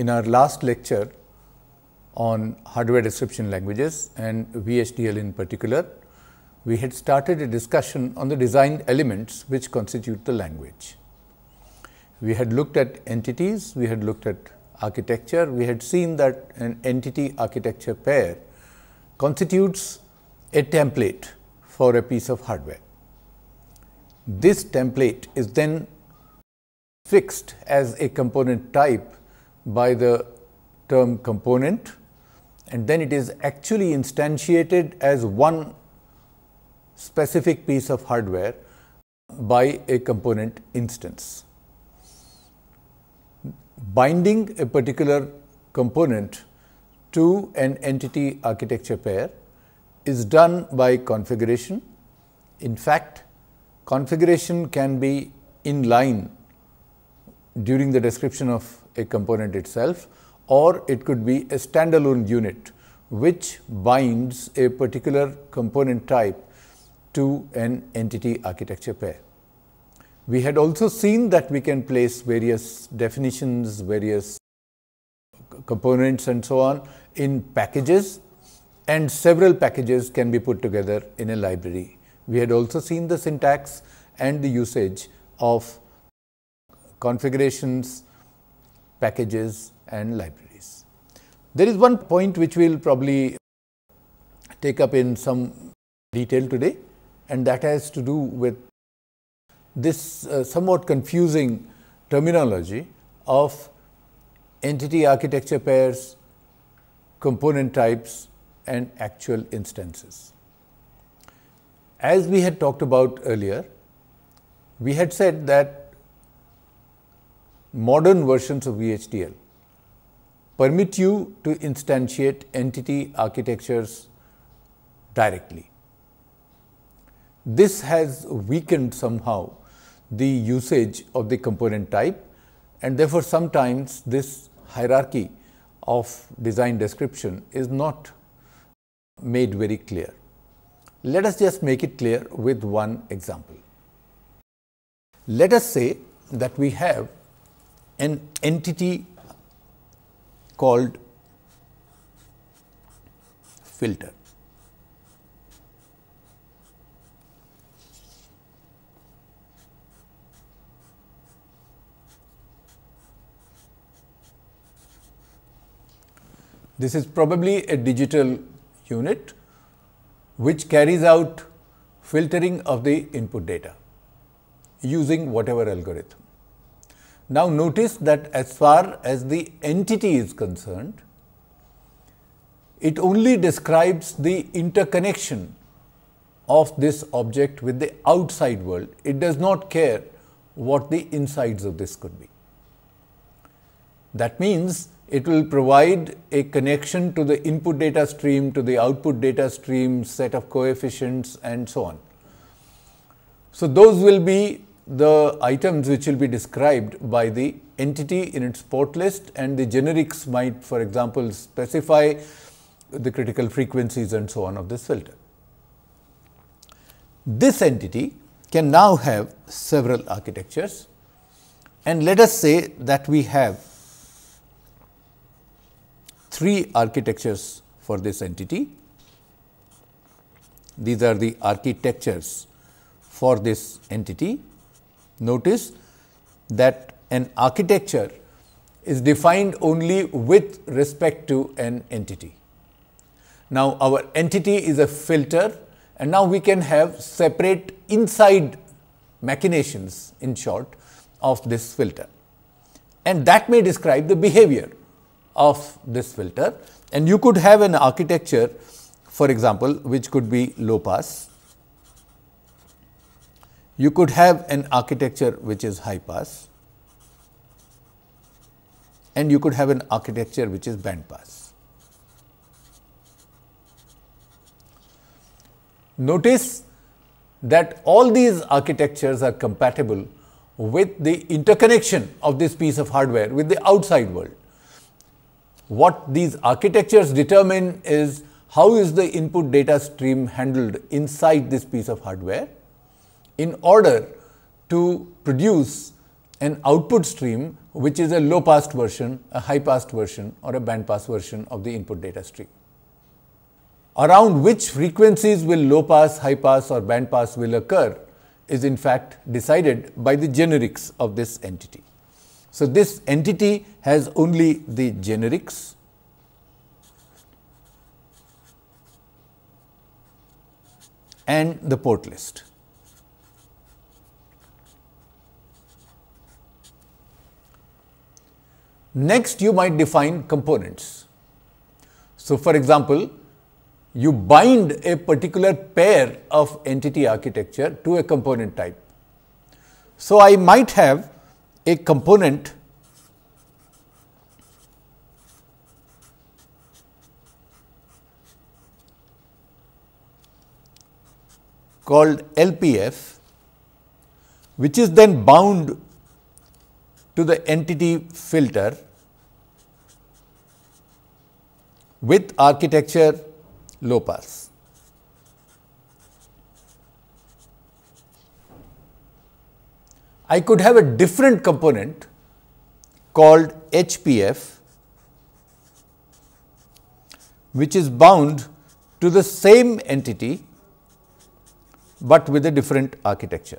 in our last lecture on hardware description languages and VHDL in particular, we had started a discussion on the design elements which constitute the language. We had looked at entities, we had looked at architecture, we had seen that an entity architecture pair constitutes a template for a piece of hardware. This template is then fixed as a component type by the term component and then it is actually instantiated as one specific piece of hardware by a component instance. Binding a particular component to an entity architecture pair is done by configuration. In fact, configuration can be in line during the description of a component itself or it could be a standalone unit which binds a particular component type to an entity architecture pair. We had also seen that we can place various definitions, various components and so on in packages and several packages can be put together in a library. We had also seen the syntax and the usage of configurations packages and libraries. There is one point which we will probably take up in some detail today and that has to do with this uh, somewhat confusing terminology of entity architecture pairs, component types and actual instances. As we had talked about earlier, we had said that modern versions of VHDL permit you to instantiate entity architectures directly. This has weakened somehow the usage of the component type and therefore, sometimes this hierarchy of design description is not made very clear. Let us just make it clear with one example. Let us say that we have an entity called filter. This is probably a digital unit which carries out filtering of the input data using whatever algorithm. Now, notice that as far as the entity is concerned, it only describes the interconnection of this object with the outside world. It does not care what the insides of this could be. That means, it will provide a connection to the input data stream, to the output data stream, set of coefficients and so on. So, those will be the items which will be described by the entity in its port list and the generics might for example specify the critical frequencies and so on of this filter. This entity can now have several architectures and let us say that we have three architectures for this entity. These are the architectures for this entity Notice that an architecture is defined only with respect to an entity. Now, our entity is a filter and now we can have separate inside machinations in short of this filter and that may describe the behavior of this filter and you could have an architecture for example, which could be low pass you could have an architecture which is high pass and you could have an architecture which is band pass. Notice that all these architectures are compatible with the interconnection of this piece of hardware with the outside world. What these architectures determine is how is the input data stream handled inside this piece of hardware in order to produce an output stream which is a low passed version, a high passed version or a band pass version of the input data stream. Around which frequencies will low pass, high pass or band pass will occur is in fact decided by the generics of this entity. So, this entity has only the generics and the port list. Next, you might define components. So, for example, you bind a particular pair of entity architecture to a component type. So, I might have a component called LPF, which is then bound to the entity filter with architecture low pass. I could have a different component called HPF which is bound to the same entity but with a different architecture.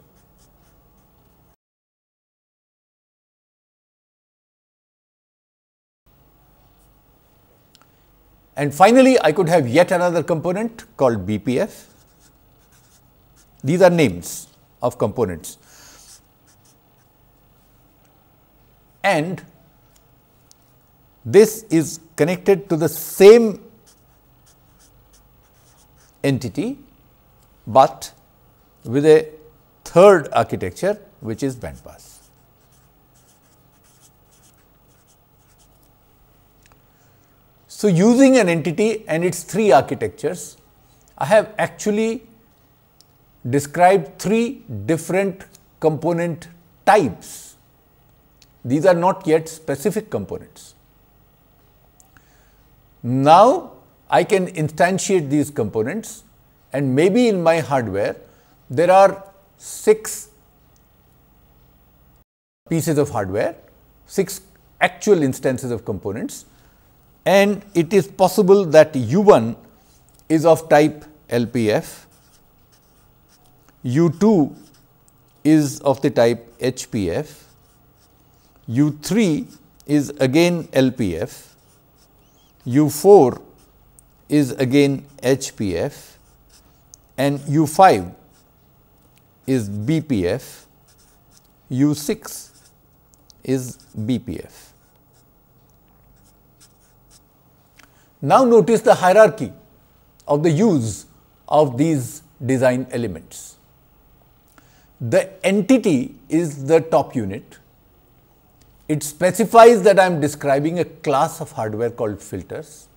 And finally, I could have yet another component called BPF. These are names of components. And this is connected to the same entity, but with a third architecture which is bandpass. So, using an entity and its three architectures, I have actually described three different component types. These are not yet specific components. Now, I can instantiate these components and maybe in my hardware, there are six pieces of hardware, six actual instances of components and it is possible that U 1 is of type LPF, U 2 is of the type HPF, U 3 is again LPF, U 4 is again HPF and U 5 is BPF, U 6 is BPF. Now notice the hierarchy of the use of these design elements. The entity is the top unit. It specifies that I am describing a class of hardware called filters.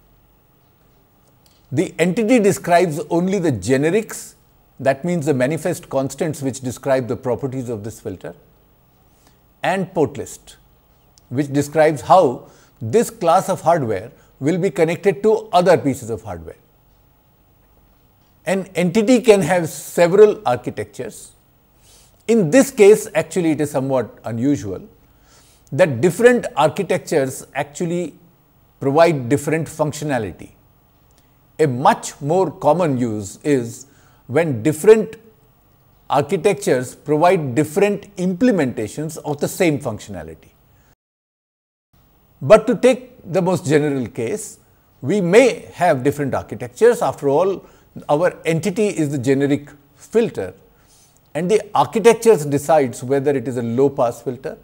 The entity describes only the generics, that means the manifest constants which describe the properties of this filter and port list, which describes how this class of hardware will be connected to other pieces of hardware. An entity can have several architectures. In this case, actually it is somewhat unusual that different architectures actually provide different functionality. A much more common use is when different architectures provide different implementations of the same functionality. But to take the most general case. We may have different architectures after all our entity is the generic filter and the architectures decides whether it is a low pass filter,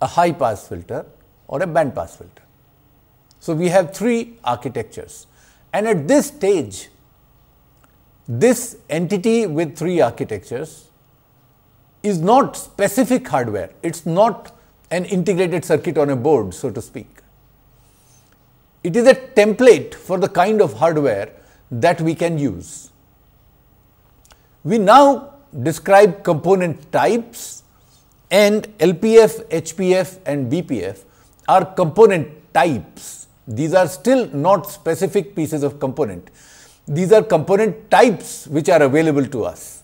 a high pass filter or a band pass filter. So, we have three architectures and at this stage this entity with three architectures is not specific hardware, it is not an integrated circuit on a board so to speak. It is a template for the kind of hardware that we can use. We now describe component types and LPF, HPF and BPF are component types. These are still not specific pieces of component. These are component types which are available to us.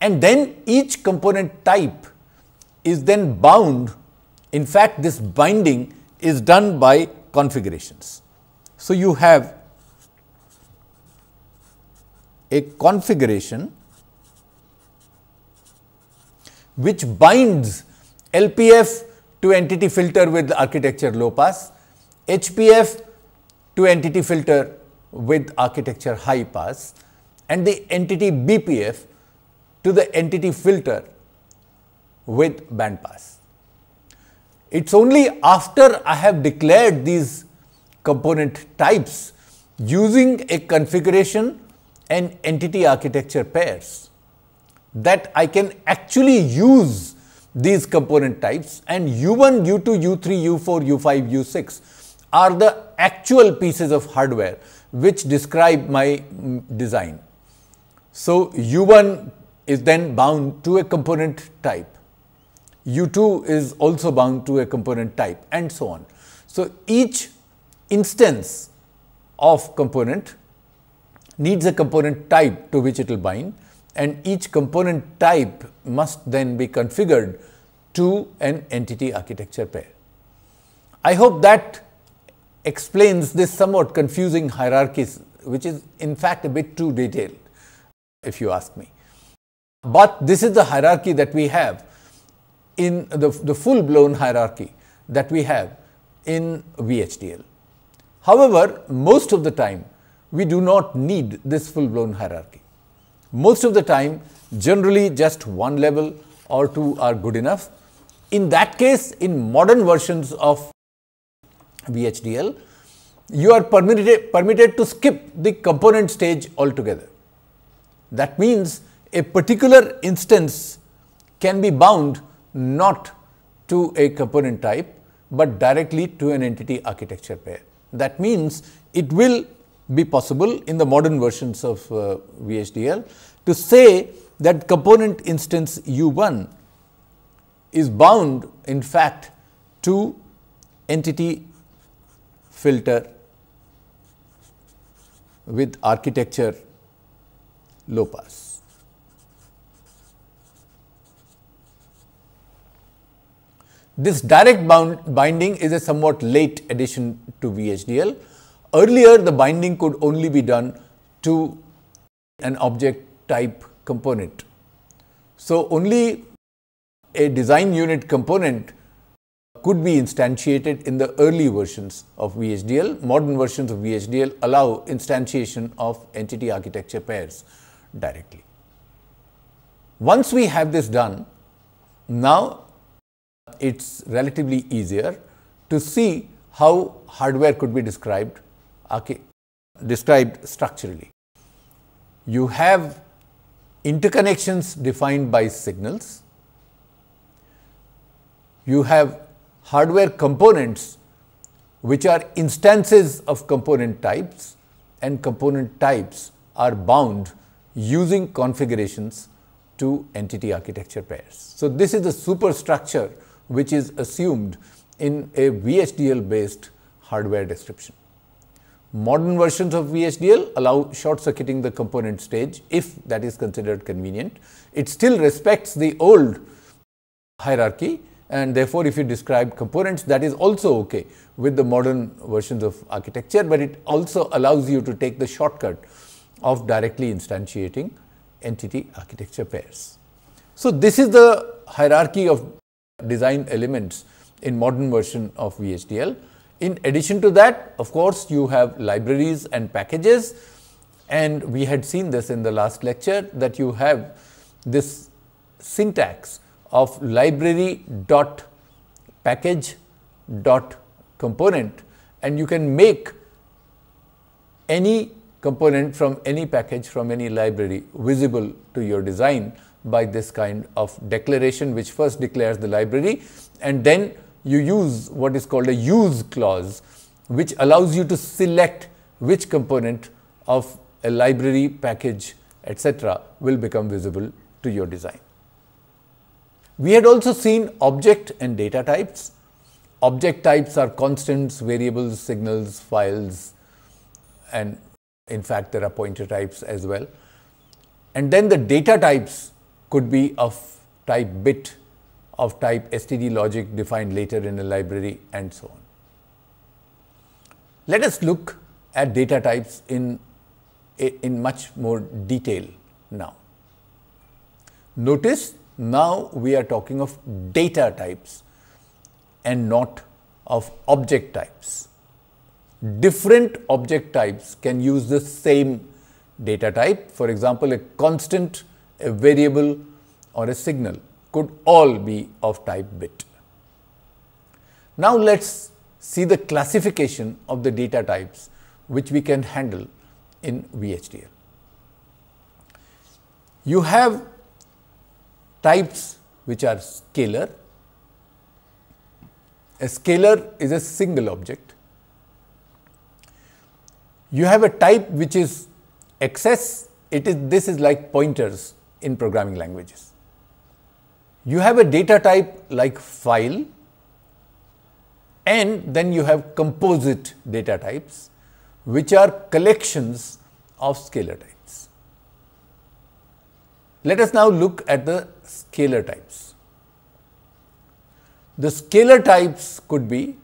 And then each component type is then bound. In fact, this binding is done by configurations. So, you have a configuration which binds LPF to entity filter with architecture low pass, HPF to entity filter with architecture high pass and the entity BPF to the entity filter with band pass. It's only after I have declared these component types using a configuration and entity architecture pairs that I can actually use these component types and U1, U2, U3, U4, U5, U6 are the actual pieces of hardware which describe my mm, design. So, U1 is then bound to a component type. U2 is also bound to a component type and so on. So, each instance of component needs a component type to which it will bind and each component type must then be configured to an entity architecture pair. I hope that explains this somewhat confusing hierarchy which is in fact a bit too detailed if you ask me. But this is the hierarchy that we have in the, the full blown hierarchy that we have in VHDL. However, most of the time we do not need this full blown hierarchy. Most of the time generally just one level or two are good enough. In that case in modern versions of VHDL you are permitted, permitted to skip the component stage altogether. That means a particular instance can be bound not to a component type, but directly to an entity architecture pair. That means, it will be possible in the modern versions of uh, VHDL to say that component instance U1 is bound in fact to entity filter with architecture low pass. This direct bound binding is a somewhat late addition to VHDL. Earlier, the binding could only be done to an object type component. So, only a design unit component could be instantiated in the early versions of VHDL. Modern versions of VHDL allow instantiation of entity architecture pairs directly. Once we have this done, now it's relatively easier to see how hardware could be described, okay, described structurally. You have interconnections defined by signals. You have hardware components which are instances of component types and component types are bound using configurations to entity architecture pairs. So, this is the superstructure which is assumed in a VHDL based hardware description. Modern versions of VHDL allow short circuiting the component stage if that is considered convenient. It still respects the old hierarchy and therefore, if you describe components that is also okay with the modern versions of architecture, but it also allows you to take the shortcut of directly instantiating entity architecture pairs. So, this is the hierarchy of design elements in modern version of VHDL. In addition to that, of course, you have libraries and packages and we had seen this in the last lecture that you have this syntax of library dot package dot component and you can make any component from any package from any library visible to your design by this kind of declaration which first declares the library and then you use what is called a use clause which allows you to select which component of a library package etc will become visible to your design. We had also seen object and data types. Object types are constants, variables, signals, files and in fact there are pointer types as well. And then the data types could be of type bit of type STD logic defined later in a library and so on. Let us look at data types in, in much more detail now. Notice now we are talking of data types and not of object types. Different object types can use the same data type. For example, a constant a variable or a signal could all be of type bit. Now, let us see the classification of the data types which we can handle in VHDL. You have types which are scalar. A scalar is a single object. You have a type which is excess, it is this is like pointers in programming languages. You have a data type like file and then you have composite data types which are collections of scalar types. Let us now look at the scalar types. The scalar types could be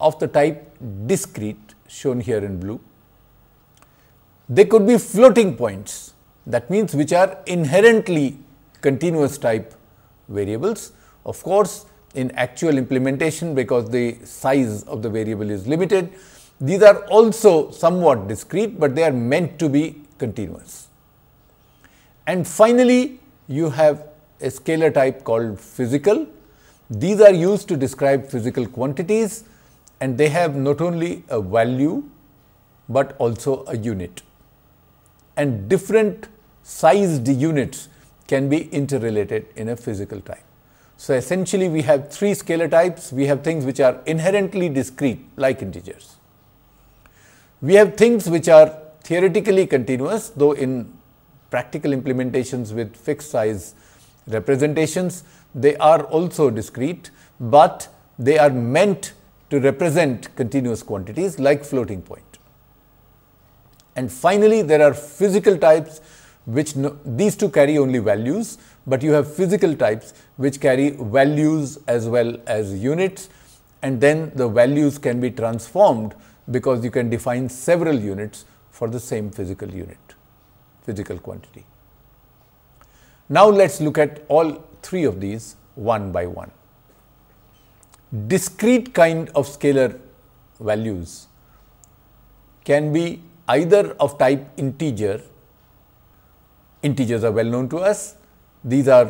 of the type discrete shown here in blue. They could be floating points that means which are inherently continuous type variables. Of course, in actual implementation because the size of the variable is limited, these are also somewhat discrete, but they are meant to be continuous. And finally, you have a scalar type called physical. These are used to describe physical quantities and they have not only a value, but also a unit and different sized units can be interrelated in a physical time. So essentially we have three scalar types. We have things which are inherently discrete like integers. We have things which are theoretically continuous though in practical implementations with fixed size representations they are also discrete, but they are meant to represent continuous quantities like floating point. And finally, there are physical types which no, these two carry only values, but you have physical types which carry values as well as units and then the values can be transformed because you can define several units for the same physical unit, physical quantity. Now, let us look at all three of these one by one. Discrete kind of scalar values can be either of type integer, integers are well known to us, these are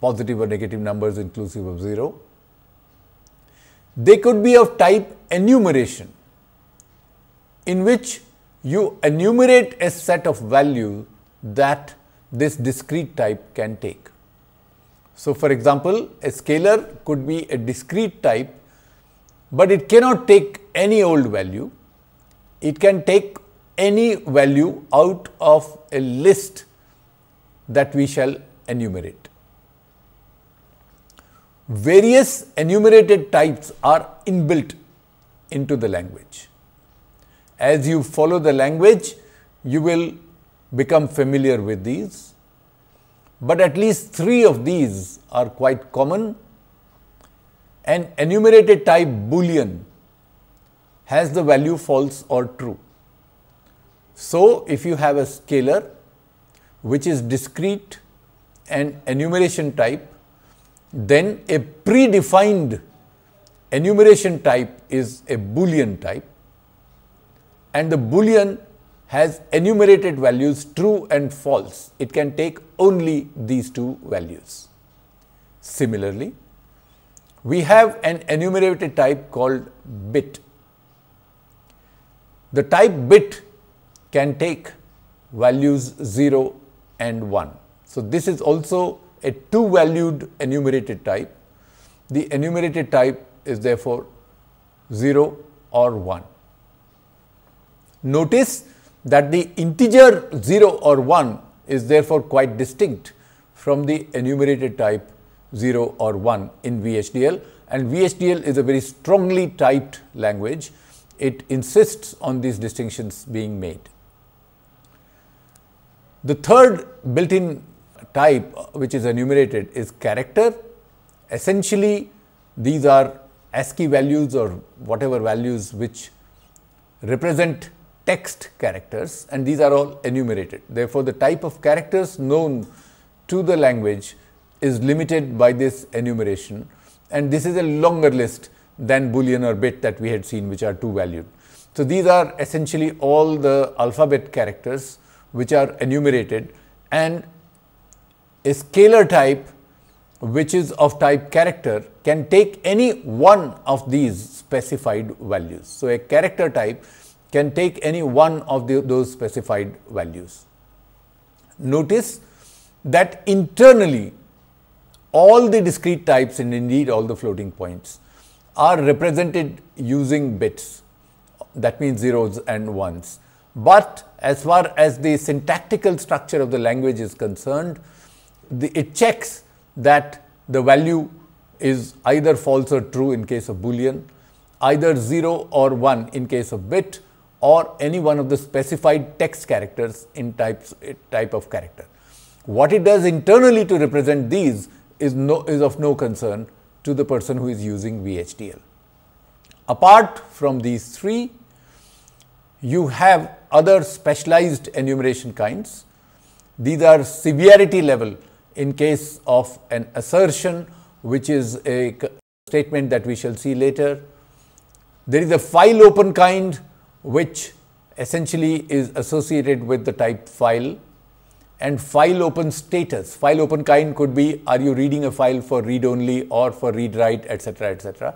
positive or negative numbers inclusive of 0. They could be of type enumeration, in which you enumerate a set of value that this discrete type can take. So, for example, a scalar could be a discrete type, but it cannot take any old value. It can take any value out of a list that we shall enumerate. Various enumerated types are inbuilt into the language. As you follow the language, you will become familiar with these, but at least three of these are quite common. An enumerated type boolean has the value false or true. So, if you have a scalar which is discrete and enumeration type, then a predefined enumeration type is a boolean type and the boolean has enumerated values true and false. It can take only these two values. Similarly, we have an enumerated type called bit. The type bit can take values 0 and 1. So, this is also a two valued enumerated type. The enumerated type is therefore 0 or 1. Notice that the integer 0 or 1 is therefore quite distinct from the enumerated type 0 or 1 in VHDL and VHDL is a very strongly typed language. It insists on these distinctions being made. The third built-in type which is enumerated is character. Essentially, these are ASCII values or whatever values which represent text characters and these are all enumerated. Therefore, the type of characters known to the language is limited by this enumeration and this is a longer list than boolean or bit that we had seen which are two valued. So, these are essentially all the alphabet characters which are enumerated and a scalar type which is of type character can take any one of these specified values. So, a character type can take any one of the, those specified values. Notice that internally all the discrete types and indeed all the floating points are represented using bits that means zeros and ones but as far as the syntactical structure of the language is concerned, the, it checks that the value is either false or true in case of boolean, either 0 or 1 in case of bit or any one of the specified text characters in types, type of character. What it does internally to represent these is, no, is of no concern to the person who is using VHDL. Apart from these three, you have other specialized enumeration kinds. These are severity level in case of an assertion which is a statement that we shall see later. There is a file open kind which essentially is associated with the type file and file open status. File open kind could be are you reading a file for read only or for read write etc. etc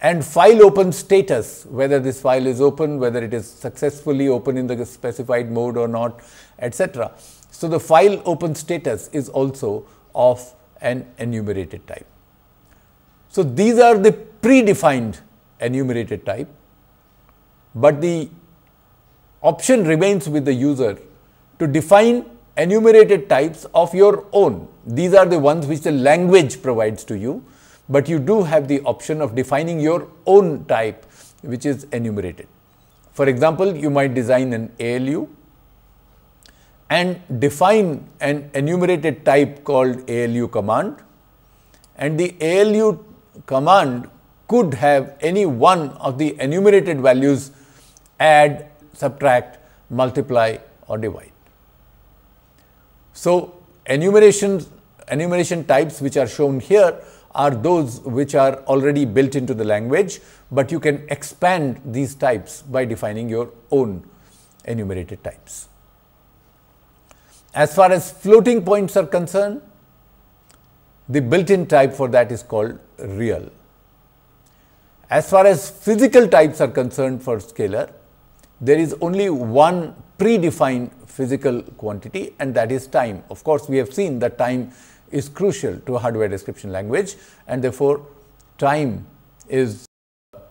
and file open status, whether this file is open, whether it is successfully open in the specified mode or not, etc. So, the file open status is also of an enumerated type. So, these are the predefined enumerated type, but the option remains with the user to define enumerated types of your own. These are the ones which the language provides to you but you do have the option of defining your own type which is enumerated. For example, you might design an ALU and define an enumerated type called ALU command and the ALU command could have any one of the enumerated values add, subtract, multiply or divide. So, enumerations, enumeration types which are shown here are those which are already built into the language, but you can expand these types by defining your own enumerated types. As far as floating points are concerned, the built-in type for that is called real. As far as physical types are concerned for scalar, there is only one predefined physical quantity and that is time. Of course, we have seen that time is crucial to hardware description language and therefore, time is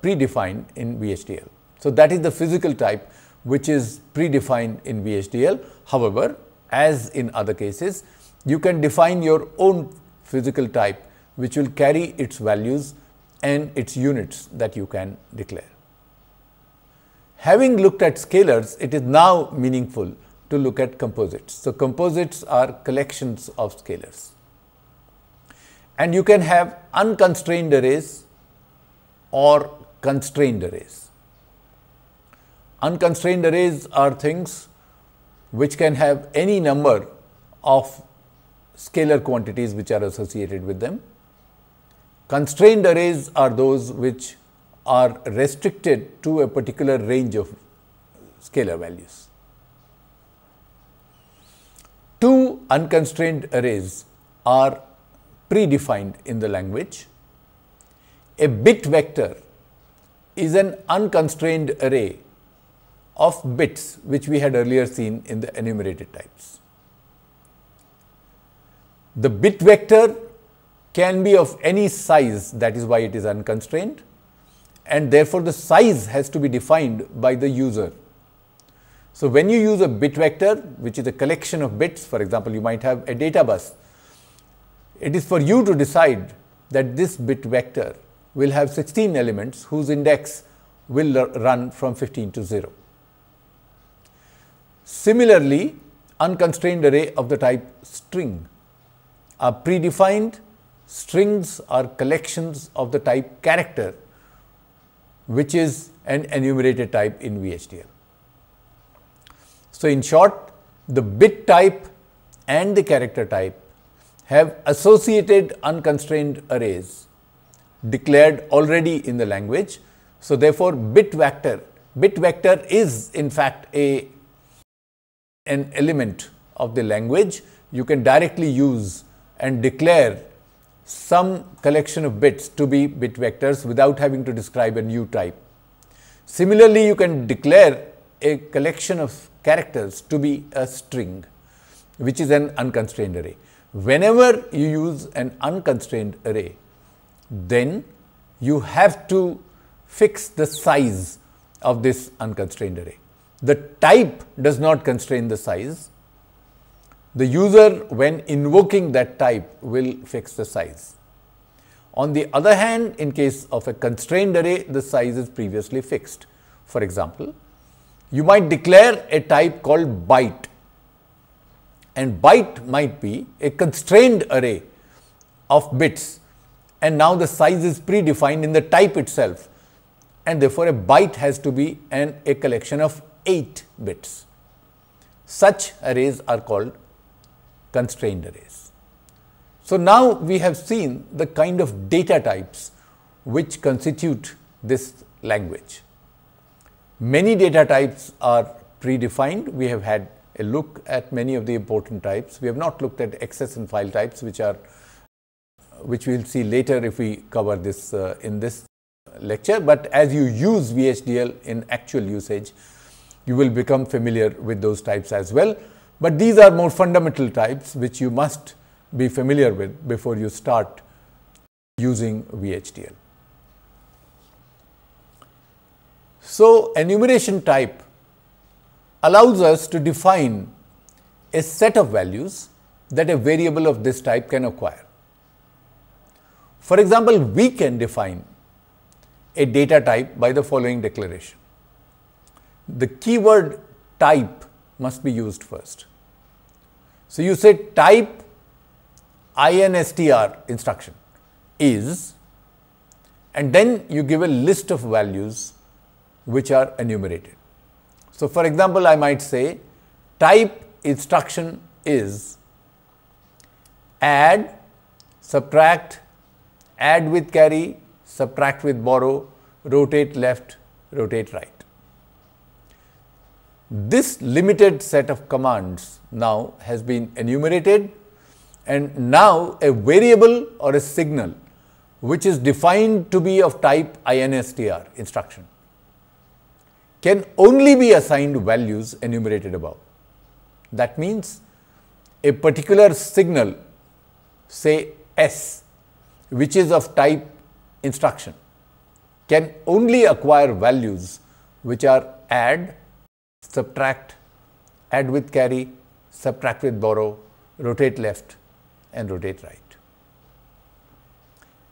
predefined in VHDL. So, that is the physical type which is predefined in VHDL. However, as in other cases, you can define your own physical type which will carry its values and its units that you can declare. Having looked at scalars, it is now meaningful to look at composites. So, composites are collections of scalars and you can have unconstrained arrays or constrained arrays. Unconstrained arrays are things which can have any number of scalar quantities which are associated with them. Constrained arrays are those which are restricted to a particular range of scalar values. Two unconstrained arrays are predefined in the language. A bit vector is an unconstrained array of bits which we had earlier seen in the enumerated types. The bit vector can be of any size that is why it is unconstrained and therefore, the size has to be defined by the user. So, when you use a bit vector which is a collection of bits for example, you might have a data bus it is for you to decide that this bit vector will have 16 elements whose index will run from 15 to 0. Similarly, unconstrained array of the type string are predefined strings are collections of the type character which is an enumerated type in VHDL. So, in short the bit type and the character type have associated unconstrained arrays declared already in the language. So, therefore, bit vector, bit vector is in fact a an element of the language. You can directly use and declare some collection of bits to be bit vectors without having to describe a new type. Similarly, you can declare a collection of characters to be a string, which is an unconstrained array. Whenever you use an unconstrained array, then you have to fix the size of this unconstrained array. The type does not constrain the size. The user when invoking that type will fix the size. On the other hand, in case of a constrained array, the size is previously fixed. For example, you might declare a type called byte and byte might be a constrained array of bits and now the size is predefined in the type itself and therefore a byte has to be an a collection of 8 bits. Such arrays are called constrained arrays. So, now we have seen the kind of data types which constitute this language. Many data types are predefined. We have had a look at many of the important types. We have not looked at access and file types, which are which we will see later if we cover this uh, in this lecture. But as you use VHDL in actual usage, you will become familiar with those types as well. But these are more fundamental types which you must be familiar with before you start using VHDL. So, enumeration type allows us to define a set of values that a variable of this type can acquire. For example, we can define a data type by the following declaration. The keyword type must be used first. So, you say type instr instruction is and then you give a list of values which are enumerated. So, for example, I might say type instruction is add, subtract, add with carry, subtract with borrow, rotate left, rotate right. This limited set of commands now has been enumerated and now a variable or a signal which is defined to be of type INSTR instruction can only be assigned values enumerated above. That means, a particular signal say S which is of type instruction can only acquire values which are add, subtract, add with carry, subtract with borrow, rotate left and rotate right.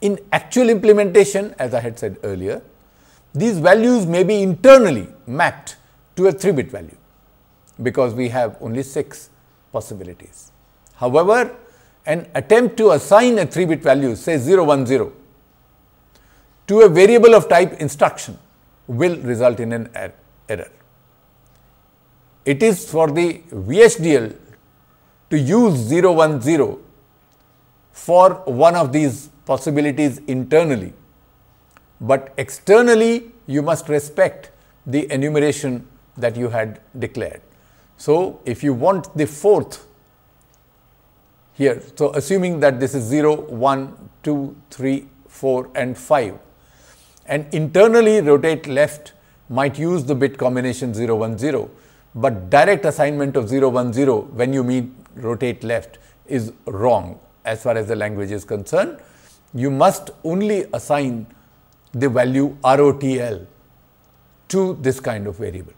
In actual implementation as I had said earlier, these values may be internally mapped to a 3-bit value because we have only 6 possibilities. However, an attempt to assign a 3-bit value say 010 to a variable of type instruction will result in an er error. It is for the VHDL to use 010 for one of these possibilities internally but externally you must respect the enumeration that you had declared. So, if you want the fourth here, so assuming that this is 0, 1, 2, 3, 4 and 5 and internally rotate left might use the bit combination 0, 1, 0, but direct assignment of 0, 1, 0 when you mean rotate left is wrong as far as the language is concerned. You must only assign the value ROTL to this kind of variable.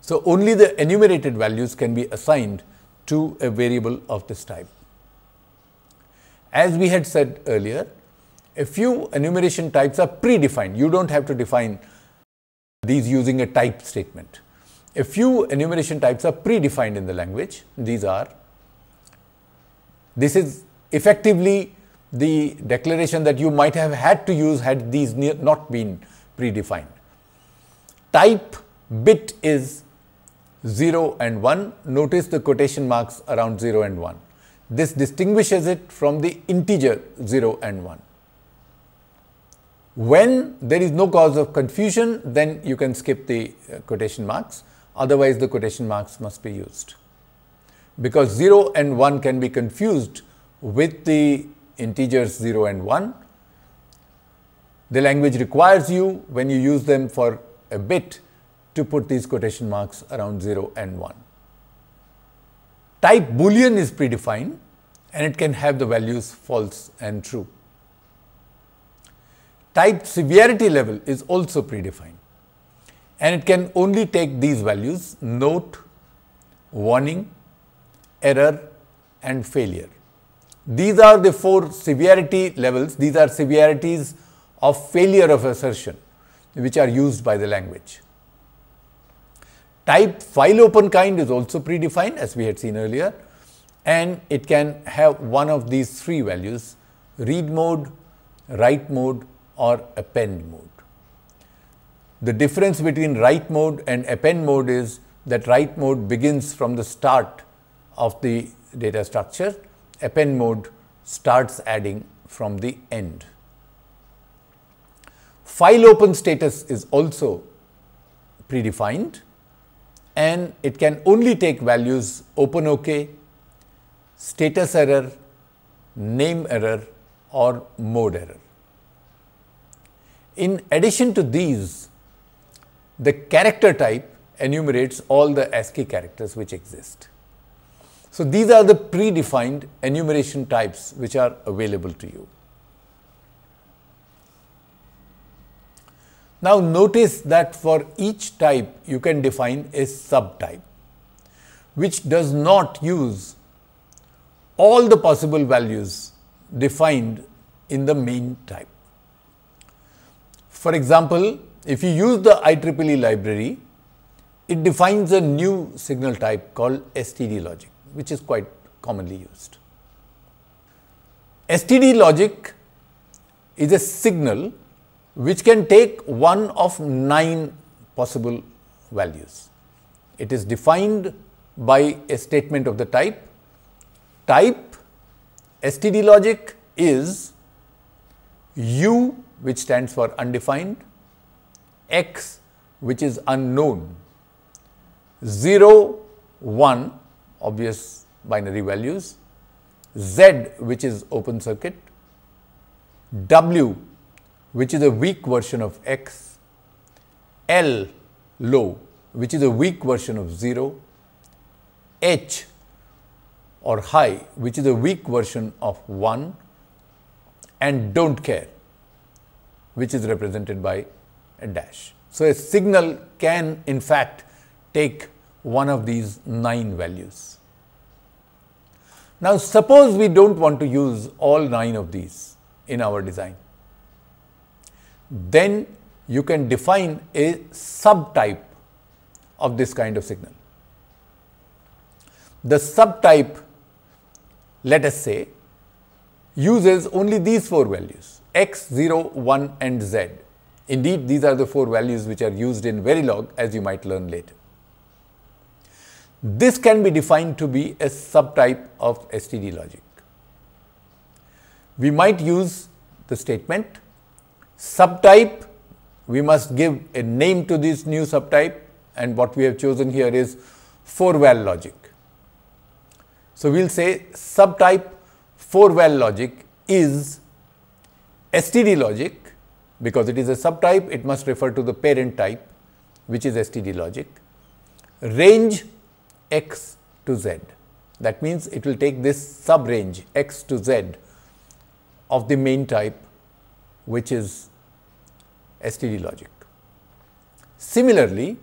So, only the enumerated values can be assigned to a variable of this type. As we had said earlier, a few enumeration types are predefined. You don't have to define these using a type statement. A few enumeration types are predefined in the language. These are, this is effectively the declaration that you might have had to use had these not been predefined. Type bit is 0 and 1. Notice the quotation marks around 0 and 1. This distinguishes it from the integer 0 and 1. When there is no cause of confusion, then you can skip the uh, quotation marks. Otherwise, the quotation marks must be used. Because 0 and 1 can be confused with the integers 0 and 1. The language requires you when you use them for a bit to put these quotation marks around 0 and 1. Type boolean is predefined and it can have the values false and true. Type severity level is also predefined and it can only take these values note, warning, error and failure. These are the four severity levels. These are severities of failure of assertion which are used by the language. Type file open kind is also predefined as we had seen earlier and it can have one of these three values read mode, write mode or append mode. The difference between write mode and append mode is that write mode begins from the start of the data structure append mode starts adding from the end. File open status is also predefined and it can only take values open OK, status error, name error or mode error. In addition to these, the character type enumerates all the ASCII characters which exist. So these are the predefined enumeration types which are available to you. Now notice that for each type you can define a subtype which does not use all the possible values defined in the main type. For example, if you use the IEEE library, it defines a new signal type called STD logic which is quite commonly used. STD logic is a signal which can take one of nine possible values. It is defined by a statement of the type. Type STD logic is U which stands for undefined, X which is unknown, 0, 1 obvious binary values, Z which is open circuit, W which is a weak version of X, L low which is a weak version of 0, H or high which is a weak version of 1 and don't care which is represented by a dash. So, a signal can in fact take one of these 9 values. Now, suppose we do not want to use all 9 of these in our design, then you can define a subtype of this kind of signal. The subtype, let us say, uses only these 4 values x, 0, 1 and z. Indeed, these are the 4 values which are used in Verilog as you might learn later. This can be defined to be a subtype of STD logic. We might use the statement subtype, we must give a name to this new subtype and what we have chosen here is 4 well logic. So, we will say subtype 4 well logic is STD logic because it is a subtype it must refer to the parent type which is STD logic range x to z. That means it will take this sub range x to z of the main type which is STD logic. Similarly,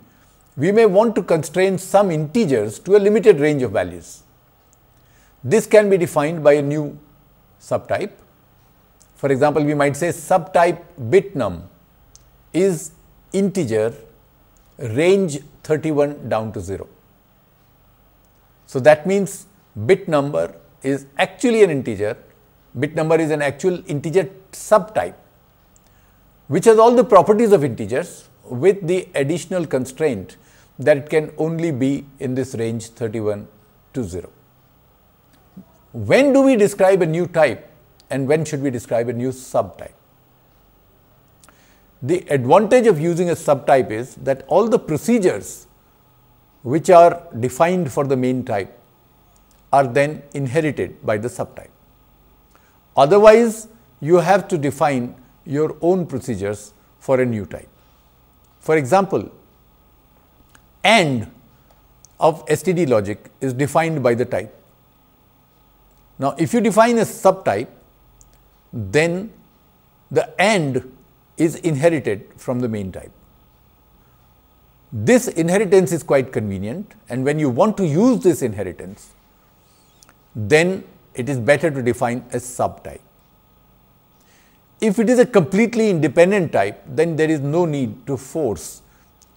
we may want to constrain some integers to a limited range of values. This can be defined by a new subtype. For example, we might say subtype bitnum is integer range 31 down to 0. So, that means bit number is actually an integer, bit number is an actual integer subtype which has all the properties of integers with the additional constraint that it can only be in this range 31 to 0. When do we describe a new type and when should we describe a new subtype? The advantage of using a subtype is that all the procedures which are defined for the main type are then inherited by the subtype. Otherwise, you have to define your own procedures for a new type. For example, AND of STD logic is defined by the type. Now, if you define a subtype, then the AND is inherited from the main type. This inheritance is quite convenient and when you want to use this inheritance, then it is better to define a subtype. If it is a completely independent type, then there is no need to force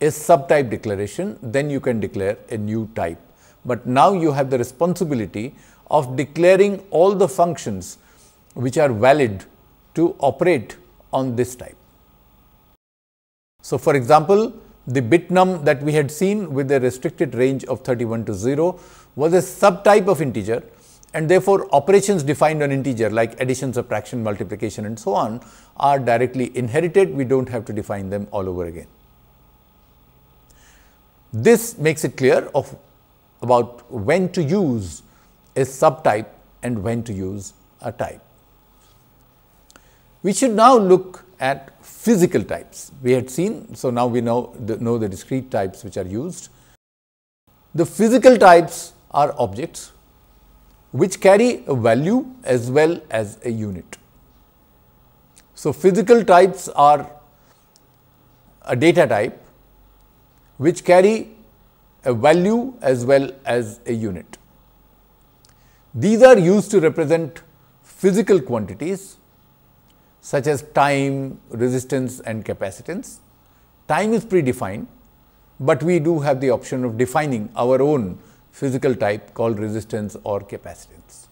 a subtype declaration, then you can declare a new type. But now you have the responsibility of declaring all the functions which are valid to operate on this type. So, for example, the bitnum that we had seen with a restricted range of 31 to 0 was a subtype of integer and therefore operations defined on integer like addition, subtraction, multiplication and so on are directly inherited. We do not have to define them all over again. This makes it clear of about when to use a subtype and when to use a type. We should now look at physical types. We had seen, so now we know the, know the discrete types which are used. The physical types are objects which carry a value as well as a unit. So, physical types are a data type which carry a value as well as a unit. These are used to represent physical quantities such as time, resistance and capacitance. Time is predefined, but we do have the option of defining our own physical type called resistance or capacitance.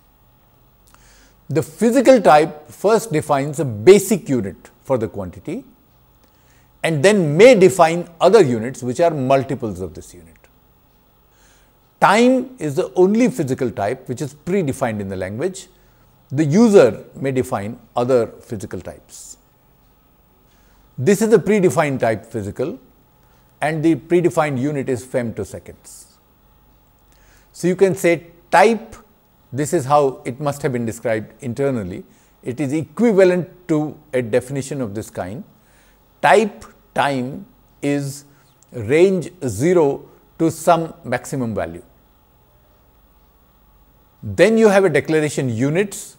The physical type first defines a basic unit for the quantity and then may define other units which are multiples of this unit. Time is the only physical type which is predefined in the language the user may define other physical types. This is the predefined type physical and the predefined unit is femtoseconds. So, you can say type this is how it must have been described internally. It is equivalent to a definition of this kind. Type time is range 0 to some maximum value. Then you have a declaration units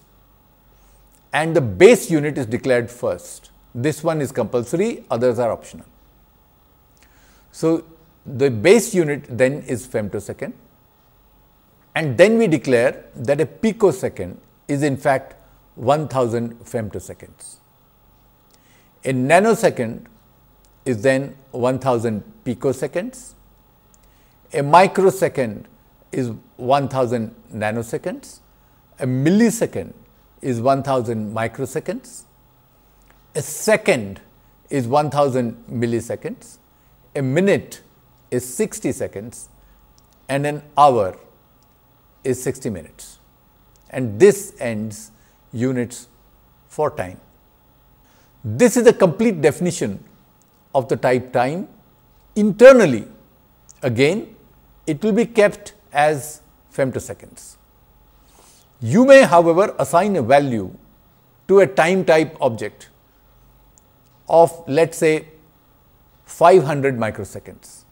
and the base unit is declared first. This one is compulsory, others are optional. So, the base unit then is femtosecond and then we declare that a picosecond is in fact 1000 femtoseconds. A nanosecond is then 1000 picoseconds, a microsecond is 1000 nanoseconds, a millisecond is 1000 microseconds, a second is 1000 milliseconds, a minute is 60 seconds and an hour is 60 minutes. And this ends units for time. This is a complete definition of the type time. Internally, again, it will be kept as femtoseconds. You may, however, assign a value to a time type object of let us say 500 microseconds.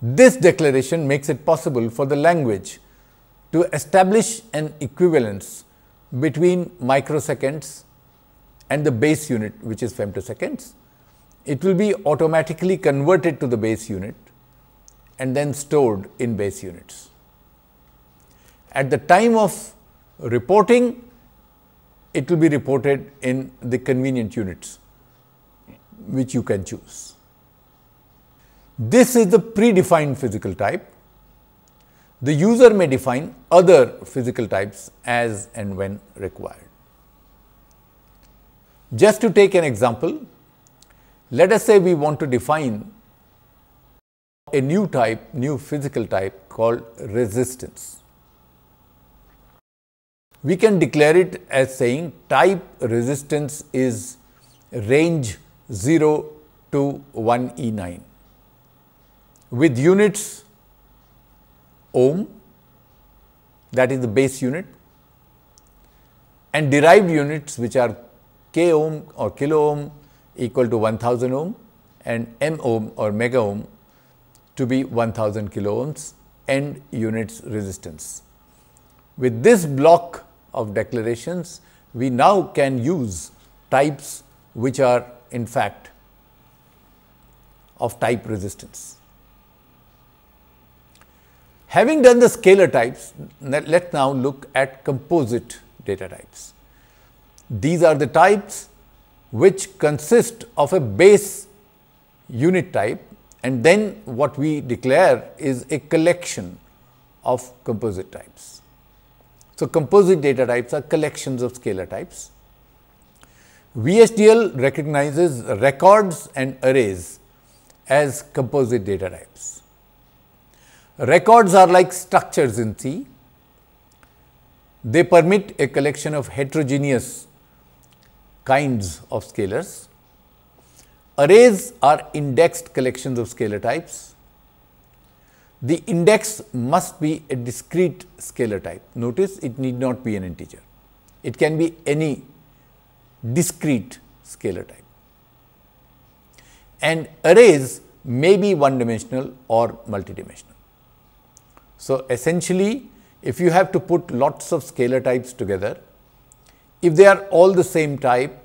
This declaration makes it possible for the language to establish an equivalence between microseconds and the base unit which is femtoseconds. It will be automatically converted to the base unit and then stored in base units at the time of reporting, it will be reported in the convenient units, which you can choose. This is the predefined physical type. The user may define other physical types as and when required. Just to take an example, let us say we want to define a new type, new physical type called resistance we can declare it as saying type resistance is range 0 to 1 E9 with units ohm that is the base unit and derived units which are k ohm or kilo ohm equal to 1000 ohm and m ohm or mega ohm to be 1000 kilo ohms and units resistance. With this block of declarations, we now can use types which are in fact of type resistance. Having done the scalar types, let us now look at composite data types. These are the types which consist of a base unit type and then what we declare is a collection of composite types. So, composite data types are collections of scalar types. VSDL recognizes records and arrays as composite data types. Records are like structures in C. They permit a collection of heterogeneous kinds of scalars. Arrays are indexed collections of scalar types the index must be a discrete scalar type. Notice it need not be an integer. It can be any discrete scalar type. And arrays may be one dimensional or multidimensional. So, essentially if you have to put lots of scalar types together, if they are all the same type,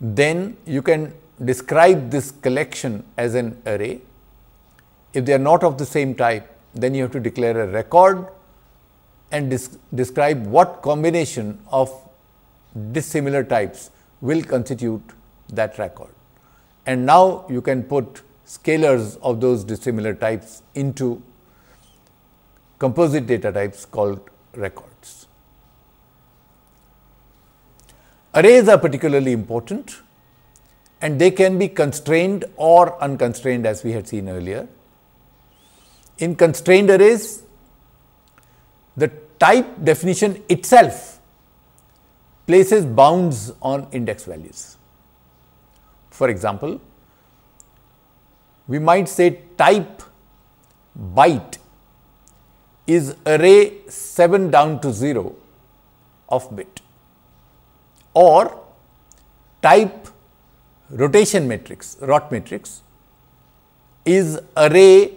then you can describe this collection as an array if they are not of the same type, then you have to declare a record and describe what combination of dissimilar types will constitute that record. And now you can put scalars of those dissimilar types into composite data types called records. Arrays are particularly important and they can be constrained or unconstrained as we had seen earlier in constrained arrays, the type definition itself places bounds on index values. For example, we might say type byte is array 7 down to 0 of bit or type rotation matrix, rot matrix is array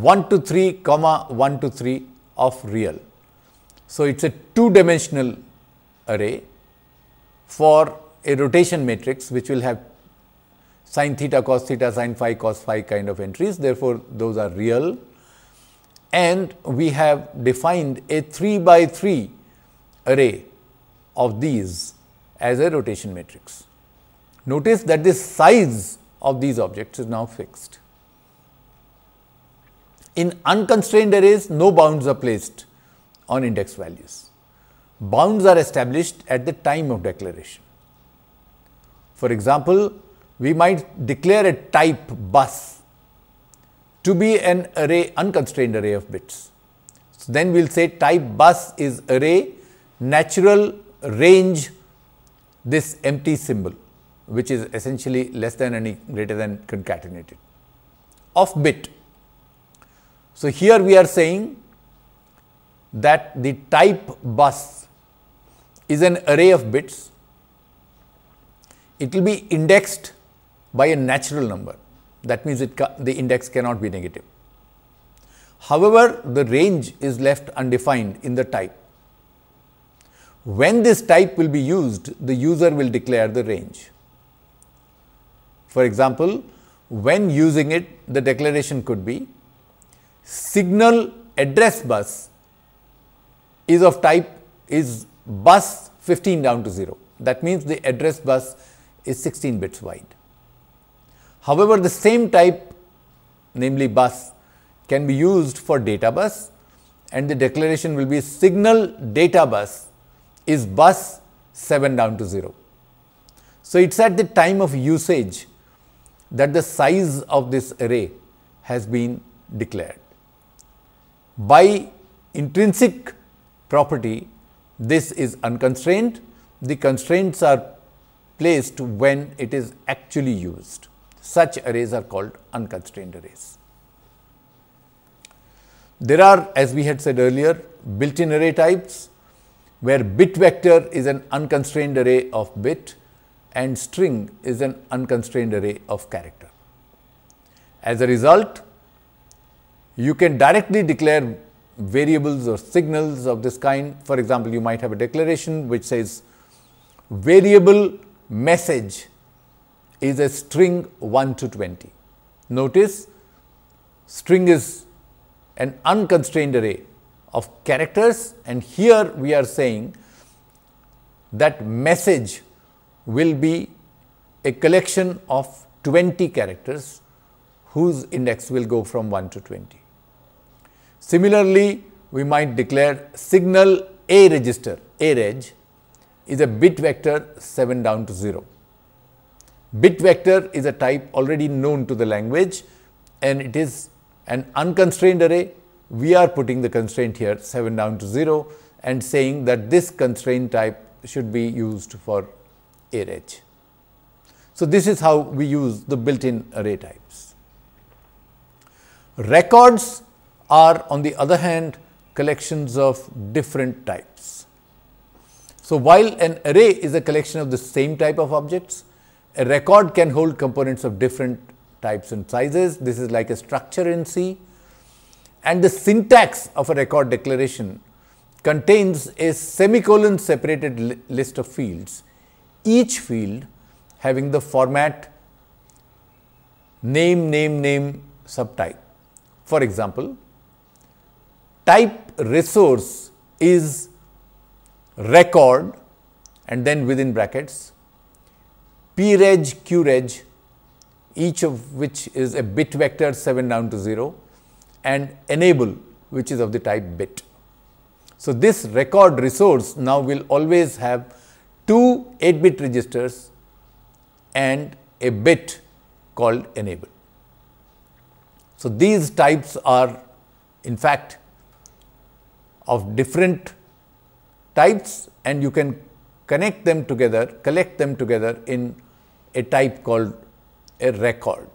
1 to 3 comma 1 to 3 of real. So, it is a two dimensional array for a rotation matrix which will have sin theta cos theta sin phi cos phi kind of entries therefore, those are real and we have defined a 3 by 3 array of these as a rotation matrix. Notice that the size of these objects is now fixed. In unconstrained arrays, no bounds are placed on index values. Bounds are established at the time of declaration. For example, we might declare a type bus to be an array, unconstrained array of bits. So, then we will say type bus is array natural range this empty symbol which is essentially less than any greater than concatenated of bit so, here we are saying that the type bus is an array of bits. It will be indexed by a natural number. That means, it the index cannot be negative. However, the range is left undefined in the type. When this type will be used, the user will declare the range. For example, when using it, the declaration could be signal address bus is of type is bus 15 down to 0. That means the address bus is 16 bits wide. However, the same type namely bus can be used for data bus and the declaration will be signal data bus is bus 7 down to 0. So, it is at the time of usage that the size of this array has been declared by intrinsic property, this is unconstrained. The constraints are placed when it is actually used. Such arrays are called unconstrained arrays. There are, as we had said earlier, built-in array types where bit vector is an unconstrained array of bit and string is an unconstrained array of character. As a result, you can directly declare variables or signals of this kind. For example, you might have a declaration which says variable message is a string 1 to 20. Notice string is an unconstrained array of characters and here we are saying that message will be a collection of 20 characters whose index will go from 1 to 20. Similarly, we might declare signal A register, A reg, is a bit vector 7 down to 0. Bit vector is a type already known to the language and it is an unconstrained array. We are putting the constraint here 7 down to 0 and saying that this constraint type should be used for A reg. So, this is how we use the built in array types. Records are on the other hand collections of different types. So, while an array is a collection of the same type of objects, a record can hold components of different types and sizes. This is like a structure in C and the syntax of a record declaration contains a semicolon separated li list of fields, each field having the format name, name, name, subtype. For example, type resource is record and then within brackets p q reg each of which is a bit vector 7 down to 0 and enable which is of the type bit. So, this record resource now will always have two 8 bit registers and a bit called enable. So, these types are in fact of different types and you can connect them together, collect them together in a type called a record.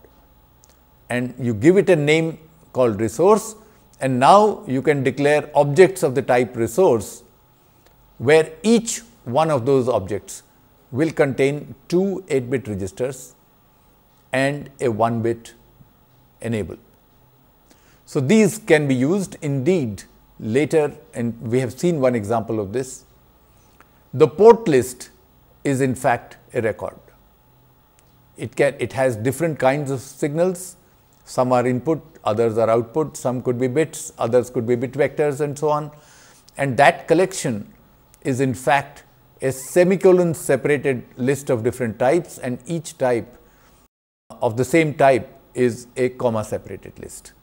And you give it a name called resource and now you can declare objects of the type resource where each one of those objects will contain two 8 bit registers and a 1 bit enable. So, these can be used indeed later, and we have seen one example of this, the port list is in fact a record. It, can, it has different kinds of signals, some are input, others are output, some could be bits, others could be bit vectors and so on. And that collection is in fact a semicolon separated list of different types and each type of the same type is a comma separated list.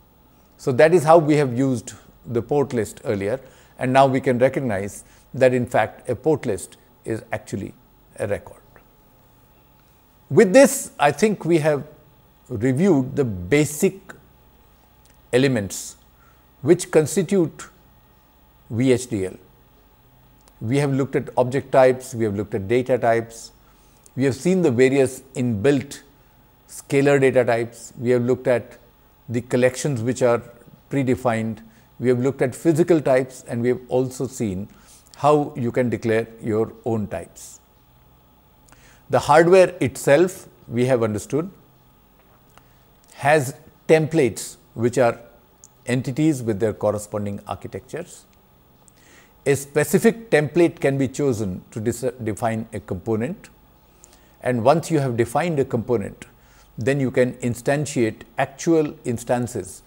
So, that is how we have used the port list earlier and now we can recognize that in fact a port list is actually a record. With this I think we have reviewed the basic elements which constitute VHDL. We have looked at object types, we have looked at data types, we have seen the various inbuilt scalar data types, we have looked at the collections which are predefined, we have looked at physical types and we have also seen how you can declare your own types. The hardware itself we have understood has templates which are entities with their corresponding architectures. A specific template can be chosen to define a component and once you have defined a component, then you can instantiate actual instances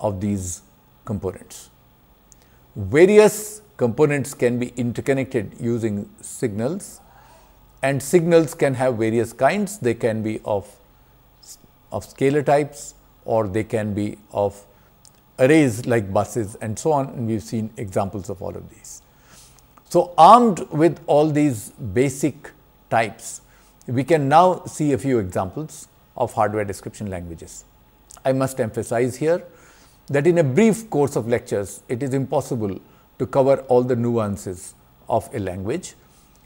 of these components. Various components can be interconnected using signals and signals can have various kinds. They can be of, of scalar types or they can be of arrays like buses and so on and we have seen examples of all of these. So, armed with all these basic types, we can now see a few examples of hardware description languages. I must emphasize here that in a brief course of lectures, it is impossible to cover all the nuances of a language.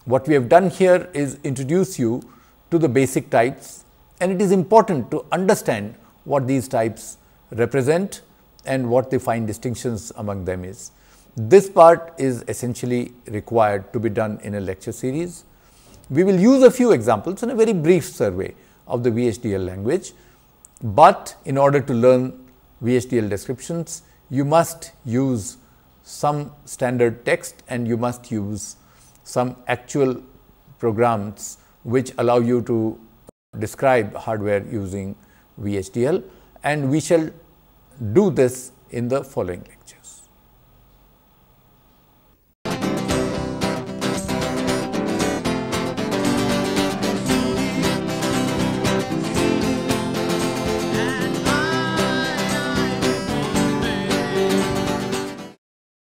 What we have done here is introduce you to the basic types and it is important to understand what these types represent and what the fine distinctions among them is. This part is essentially required to be done in a lecture series. We will use a few examples in a very brief survey of the VHDL language, but in order to learn VHDL descriptions, you must use some standard text and you must use some actual programs which allow you to describe hardware using VHDL and we shall do this in the following lecture.